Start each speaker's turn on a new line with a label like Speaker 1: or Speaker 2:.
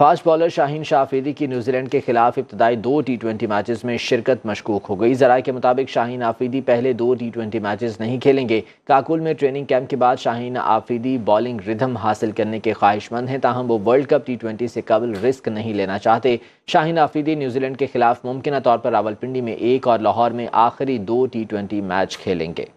Speaker 1: fast bowler Shaheen शाफेदी की New Zealand के खिलाफ इब्तदाई दो टी ट्वेंटी मैचेस में शिरकत मशकूक हो गई जरा के मुताबिक शाहीन आफीदी पहले दो टी ट्वेंटी मैचेस नहीं खेलेंगे काकुल में ट्रेनिंग कैंप के बाद शाहीन आफीदी बॉलिंग रिदम हासिल करने के ख्वाहिशमंद हैं ताहम वो वर्ल्ड कप टी ट्वेंटी से कबल रिस्क नहीं लेना चाहते शाहीन आफीदी न्यूजीलैंड के खिलाफ मुमकिन तौर पर रावलपिंडी में एक और लाहौर में आखिरी दो टी ट्वेंटी मैच खेलेंगे